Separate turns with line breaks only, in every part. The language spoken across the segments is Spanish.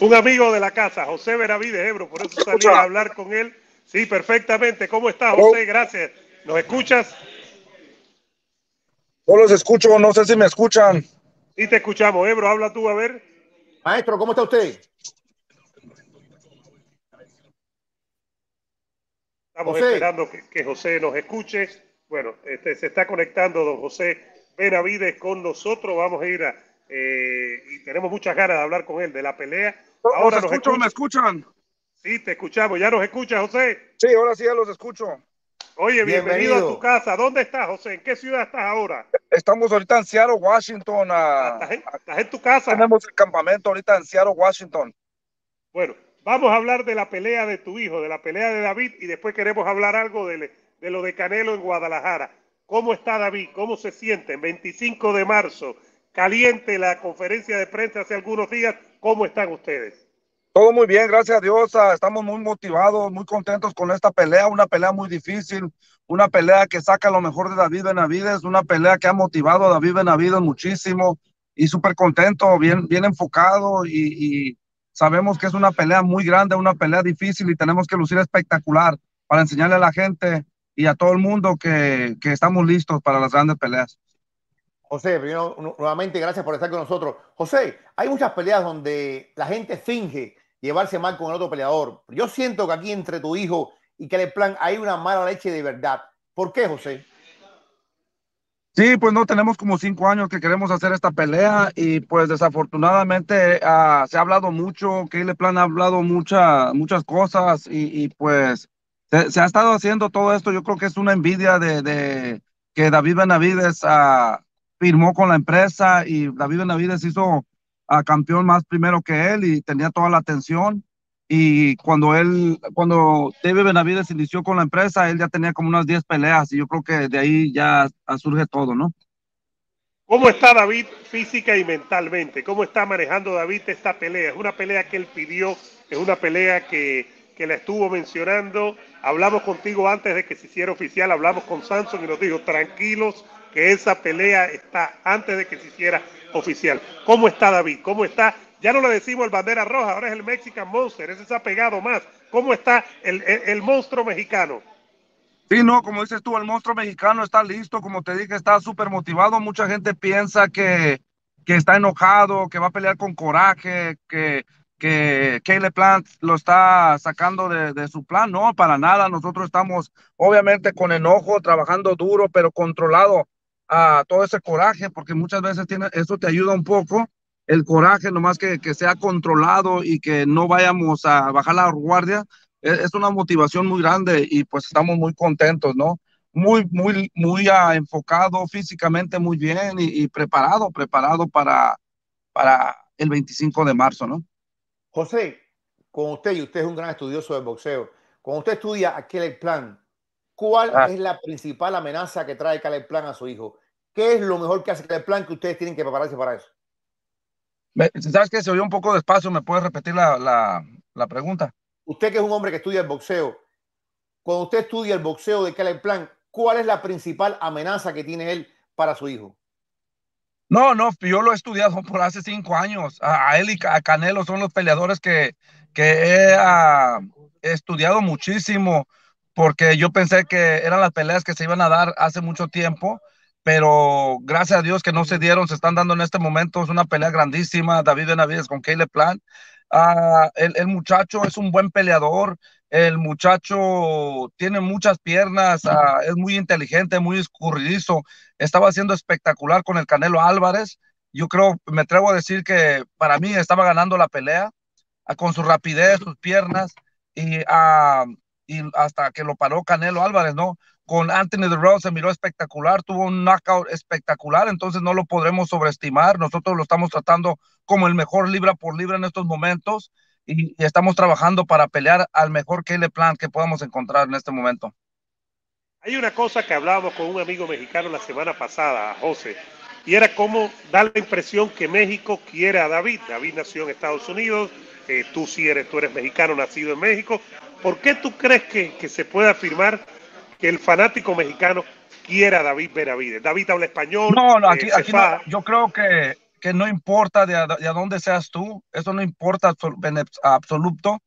Un amigo de la casa, José Benavides Ebro, por eso salí a hablar con él. Sí, perfectamente. ¿Cómo estás, José? Gracias. ¿Nos escuchas?
No los escucho, no sé si me escuchan.
Sí, te escuchamos, Ebro. Habla tú, a ver. Maestro, ¿cómo está usted? Estamos esperando que, José nos escuche. Bueno, este, se está conectando don José Benavides con nosotros. Vamos a ir a eh, y tenemos muchas ganas de hablar con él de la pelea. Ahora ¿Me escuchan? Sí, te escuchamos. ¿Ya nos escuchas, José? Sí, ahora sí ya los escucho.
Oye, bienvenido, a tu
casa. ¿Dónde estás, José? ¿En qué ciudad estás ahora?
Estamos ahorita en Seattle, Washington. Ah, ¿Estás, en, tu casa? Tenemos el campamento ahorita en Seattle, Washington. Bueno, vamos a hablar de la pelea de tu hijo, de la pelea
de David, y después queremos hablar algo de, de lo de Canelo en Guadalajara. ¿Cómo está David? ¿Cómo se siente? 25 de marzo caliente la conferencia de prensa hace algunos días. ¿Cómo están ustedes?
Todo muy bien, gracias a Dios. Ah, estamos muy motivados, muy contentos con esta pelea, una pelea muy difícil, una pelea que saca lo mejor de David Benavides, una pelea que ha motivado a David Benavides muchísimo y súper contento, bien, bien enfocado y, sabemos que es una pelea muy grande, una pelea difícil y tenemos que lucir espectacular para enseñarle a la gente y a todo el mundo que, que estamos listos para las grandes peleas.
José, primero, nuevamente, gracias por estar con nosotros. José, hay muchas peleas donde la gente finge llevarse mal con el otro peleador. Yo siento que aquí entre tu hijo y que plan hay una mala leche de verdad. ¿Por qué, José?
Sí, pues no tenemos como cinco años que queremos hacer esta pelea y pues desafortunadamente ah, se ha hablado mucho, que plan ha hablado mucha, muchas cosas y, pues se, ha estado haciendo todo esto. Yo creo que es una envidia de, que David Benavides a ah, firmó con la empresa y David Benavides hizo a ah, campeón más primero que él y tenía toda la atención. Y cuando él, cuando David Benavides inició con la empresa, él ya tenía como unas 10 peleas y yo creo que de ahí ya ah, surge todo, ¿no?
¿Cómo está David física y mentalmente? ¿Cómo está manejando David esta pelea? Es una pelea que él pidió, es una pelea que, que la estuvo mencionando. Hablamos contigo antes de que se hiciera oficial, hablamos con Samson y nos dijo, tranquilos, que esa pelea está antes de que se hiciera oficial. ¿Cómo está David? ¿Cómo está? Ya no le decimos el bandera roja, ahora es el Mexican Monster, ese se ha pegado más. ¿Cómo está el, el,
monstruo mexicano? Sí, no, como dices tú, el monstruo mexicano está listo, como te dije, está súper motivado. Mucha gente piensa que, que, está enojado, que va a pelear con coraje, que, que Plant lo está sacando de, de, su plan. No, para nada. Nosotros estamos, obviamente, con enojo, trabajando duro, pero controlado a todo ese coraje, porque muchas veces tiene, eso te ayuda un poco, el coraje, nomás que, que sea controlado y que no vayamos a bajar la guardia, e, es, una motivación muy grande y pues estamos muy contentos, ¿no? Muy, muy, muy ah, enfocado físicamente, muy bien y, preparado, preparado para, para el 25 de marzo, ¿no?
José, con usted, y usted es un gran estudioso del boxeo, con usted estudia aquel plan, ¿Cuál ah. es la principal amenaza que trae Caleb Plan a su hijo? ¿Qué es lo mejor que hace Caleb Plan que ustedes tienen que prepararse para eso? ¿Sabes que se oyó un poco despacio? ¿Me puedes repetir la, la, pregunta? Usted que es un hombre que estudia el boxeo, cuando usted estudia el boxeo de Caleb Plan, ¿cuál es la principal amenaza que tiene él para su hijo?
No, no, yo lo he estudiado por hace cinco años. A, él y a Canelo son los peleadores que, que he ah, estudiado muchísimo porque yo pensé que eran las peleas que se iban a dar hace mucho tiempo, pero gracias a Dios que no se dieron, se están dando en este momento, es una pelea grandísima, David Benavides con Caleb Plant. Ah, el, el, muchacho es un buen peleador, el muchacho tiene muchas piernas, ah, es muy inteligente, muy escurridizo, estaba haciendo espectacular con el Canelo Álvarez, yo creo, me atrevo a decir que para mí estaba ganando la pelea ah, con su rapidez, sus piernas, y a y hasta que lo paró Canelo Álvarez, ¿no? Con Anthony de Rose se miró espectacular, tuvo un knockout espectacular, entonces no lo podremos sobreestimar. Nosotros lo estamos tratando como el mejor libra por libra en estos momentos y, estamos trabajando para pelear al mejor Kele Plan que podamos encontrar en este momento.
Hay una cosa que hablábamos con un amigo mexicano la semana pasada, José, y era cómo dar la impresión que México quiere a David. David nació en Estados Unidos, eh, tú sí eres, tú eres mexicano, nacido en México, ¿Por qué tú crees que, se puede afirmar que el fanático mexicano quiera a David Benavides? David habla español. No, no, aquí, eh, no,
yo creo que, que no importa de dónde seas tú, eso no importa absoluto.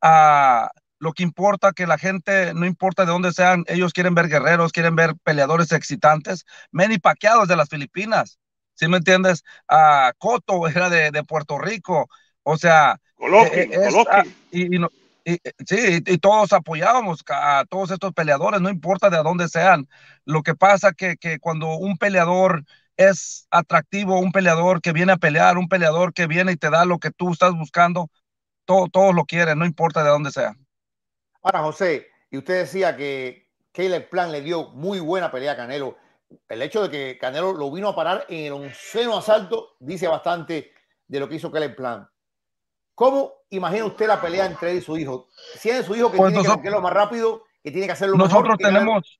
Ah, lo que importa que la gente, no importa de dónde sean, ellos quieren ver guerreros, quieren ver peleadores excitantes. Manny Paqueados de las Filipinas, ¿sí me entiendes? A ah, Coto era de, de Puerto Rico, o sea, Coloque, eh, eh, ah, y no, y, sí, y todos apoyábamos a todos estos peleadores, no importa de dónde sean. Lo que pasa que, que cuando un peleador es atractivo, un peleador que viene a pelear, un peleador que viene y te da lo que tú estás buscando, todos lo quieren, no importa de dónde sea.
Ahora, José, y usted decía que Caleb Plan le dio muy buena pelea a Canelo. El hecho de que Canelo lo vino a parar en un seno asalto dice bastante de lo que hizo Caleb Plan. ¿Cómo imagina usted la pelea entre él y su hijo? Si es su hijo que pues tiene que hacerlo más rápido, que tiene que hacerlo Nosotros tenemos,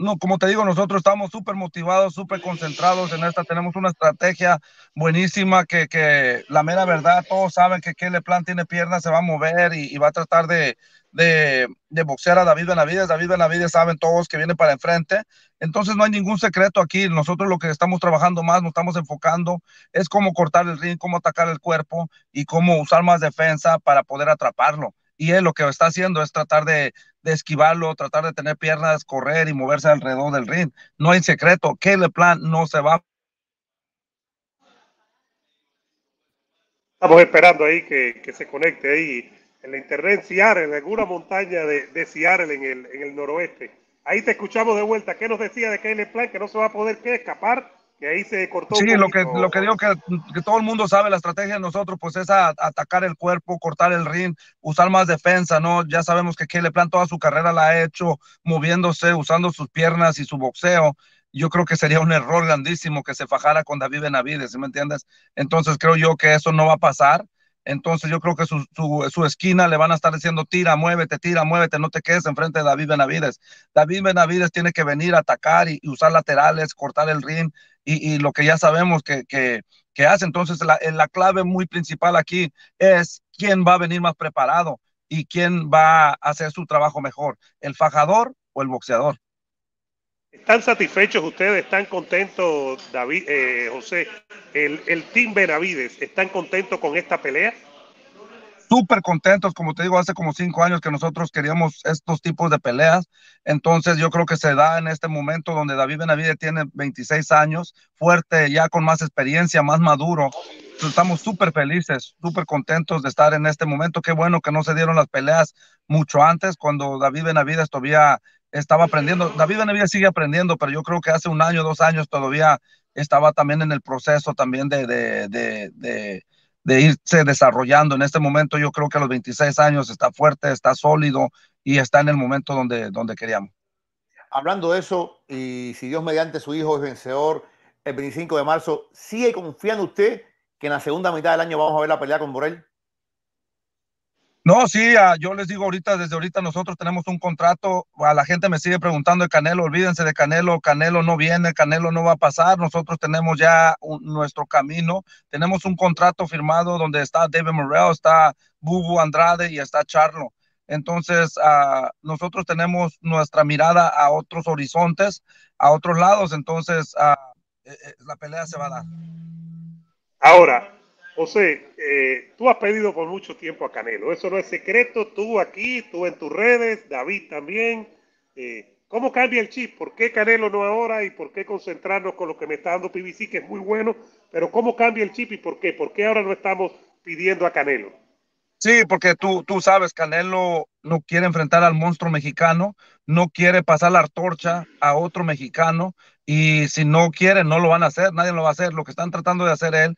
no, como te digo, nosotros estamos súper motivados, súper concentrados en esta. Tenemos una estrategia buenísima que, la mera verdad, todos saben que le Plan tiene piernas, se va a mover y, va a tratar de, de, de, boxear a David Benavides. David Benavides saben todos que viene para enfrente. Entonces no hay ningún secreto aquí. Nosotros lo que estamos trabajando más, nos estamos enfocando, es cómo cortar el ring, cómo atacar el cuerpo y cómo usar más defensa para poder atraparlo. Y él lo que está haciendo es tratar de, de esquivarlo, tratar de tener piernas, correr y moverse alrededor del ring. No hay secreto. el Plan no se va. Estamos
esperando ahí que, se conecte ahí en la internet Seattle, en alguna montaña de, de Seattle en el, noroeste. Ahí te escuchamos de vuelta. ¿Qué nos decía de Caleb Plan Que no se va a poder escapar que ahí se cortó. Sí, lo que, lo que
digo que, que, todo el mundo sabe, la estrategia de nosotros pues es atacar el cuerpo, cortar el ring, usar más defensa, ¿no? Ya sabemos que Kelly Plan toda su carrera la ha hecho moviéndose, usando sus piernas y su boxeo. Yo creo que sería un error grandísimo que se fajara con David Benavides, me entiendes? Entonces creo yo que eso no va a pasar. Entonces yo creo que su, esquina le van a estar diciendo, tira, muévete, tira, muévete, no te quedes enfrente de David Benavides. David Benavides tiene que venir a atacar y, usar laterales, cortar el ring y, lo que ya sabemos que, que, hace. Entonces la, la, clave muy principal aquí es quién va a venir más preparado y quién va a hacer su trabajo mejor, el fajador o el boxeador.
¿Están satisfechos ustedes? ¿Están contentos, David, eh, José? El, Team Benavides, ¿están contentos con esta
pelea? súper contentos, como te digo, hace como cinco años que nosotros queríamos estos tipos de peleas. Entonces yo creo que se da en este momento donde David Benavides tiene 26 años, fuerte, ya con más experiencia, más maduro. estamos súper felices, súper contentos de estar en este momento. Qué bueno que no se dieron las peleas mucho antes, cuando David Benavides todavía estaba aprendiendo. David Benavides sigue aprendiendo, pero yo creo que hace un año, dos años todavía estaba también en el proceso también de, de, de, irse desarrollando. En este momento yo creo que a los 26 años está fuerte, está sólido y está en el momento donde, donde queríamos.
Hablando de eso, y si Dios mediante su hijo es vencedor el 25 de marzo, ¿sigue confiando usted que en la segunda mitad del año vamos a ver la pelea con Borrell?
No, sí, ah, yo les digo ahorita, desde ahorita nosotros tenemos un contrato, a la gente me sigue preguntando de Canelo, olvídense de Canelo, Canelo no viene, Canelo no va a pasar, nosotros tenemos ya nuestro camino, tenemos un contrato firmado donde está David Morrell, está Bubu Andrade y está Charlo. Entonces, ah, nosotros tenemos nuestra mirada a otros horizontes, a otros lados, entonces ah, e, e, la pelea se va a dar.
Ahora, José, eh, tú has pedido por mucho tiempo a Canelo, eso no es secreto, tú aquí, tú en tus redes, David también. Eh, ¿Cómo cambia el chip? ¿Por qué Canelo no ahora y por qué concentrarnos con lo que me está dando PBC, que es muy bueno? Pero ¿cómo cambia el chip y por qué? ¿Por qué ahora no estamos
pidiendo a Canelo? Sí, porque tú, tú sabes, Canelo no quiere enfrentar al monstruo mexicano, no quiere pasar la torcha a otro mexicano, y si no quieren, no lo van a hacer, nadie lo va a hacer. Lo que están tratando de hacer él,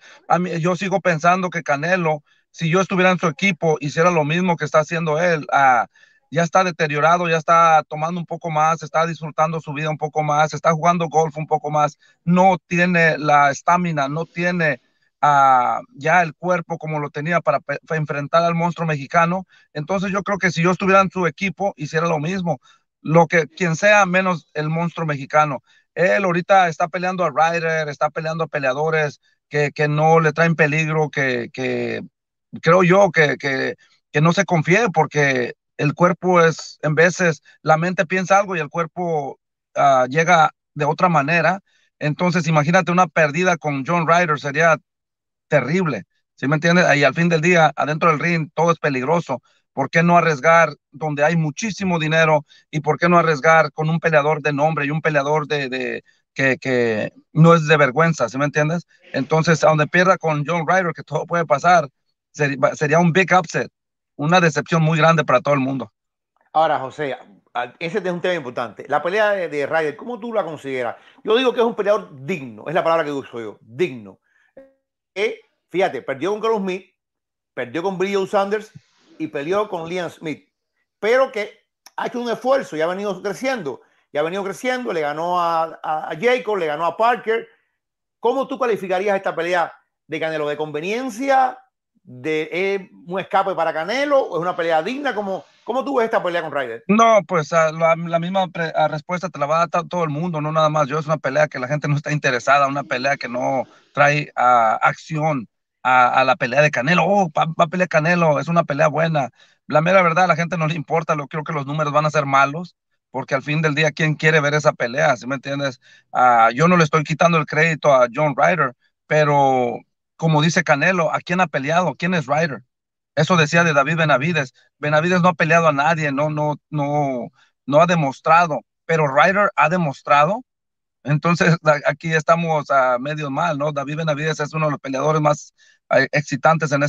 yo sigo pensando que Canelo, si yo estuviera en su equipo, hiciera lo mismo que está haciendo él. Ah, ya está deteriorado, ya está tomando un poco más, está disfrutando su vida un poco más, está jugando golf un poco más, no tiene la estamina, no tiene ah, ya el cuerpo como lo tenía para, para, enfrentar al monstruo mexicano. Entonces yo creo que si yo estuviera en su equipo, hiciera lo mismo, lo que quien sea menos el monstruo mexicano. Él ahorita está peleando a Ryder, está peleando a peleadores que, no le traen peligro, que, que creo yo que, que, no se confíe porque el cuerpo es, en veces, la mente piensa algo y el cuerpo ah, llega de otra manera. Entonces, imagínate una pérdida con John Ryder, sería terrible. ¿Sí me entiendes? Y al fin del día, adentro del ring, todo es peligroso. ¿Por qué no arriesgar donde hay muchísimo dinero? ¿Y por qué no arriesgar con un peleador de nombre y un peleador de, que, no es de vergüenza, ¿sí me entiendes? Entonces, a donde pierda con John Ryder, que todo puede pasar, sería, un big upset, una decepción muy grande para todo el mundo.
Ahora, José, ese es un tema importante. La pelea de, Ryder, ¿cómo tú la consideras? Yo digo que es un peleador digno, es la palabra que uso yo, digno. Eh, fíjate, perdió con Carlos Smith, perdió con Brillo Sanders, y peleó con Liam Smith, pero que ha hecho un esfuerzo y ha venido creciendo. Y ha venido creciendo, le ganó a, a, Jacob, le ganó a Parker. ¿Cómo tú calificarías esta pelea de Canelo? ¿De conveniencia? ¿De un escape para Canelo? ¿O es una pelea digna? como ¿Cómo tú ves esta pelea con Ryder?
No, pues la, misma respuesta te la va a dar todo el mundo, no nada más yo. Es una pelea que la gente no está interesada, una pelea que no trae a ah, acción a, la pelea de Canelo. Oh, va, a pelear Canelo, es una pelea buena. La mera verdad, a la gente no le importa, lo, creo que los números van a ser malos, porque al fin del día, ¿quién quiere ver esa pelea? ¿Sí me entiendes? Ah, yo no le estoy quitando el crédito a John Ryder, pero como dice Canelo, ¿a quién ha peleado? ¿Quién es Ryder? Eso decía de David Benavides. Benavides no ha peleado a nadie, no, no, no, no ha demostrado, pero Ryder ha demostrado entonces, aquí estamos a medio mal, ¿no? David Benavides es uno de los peleadores más eh, excitantes en este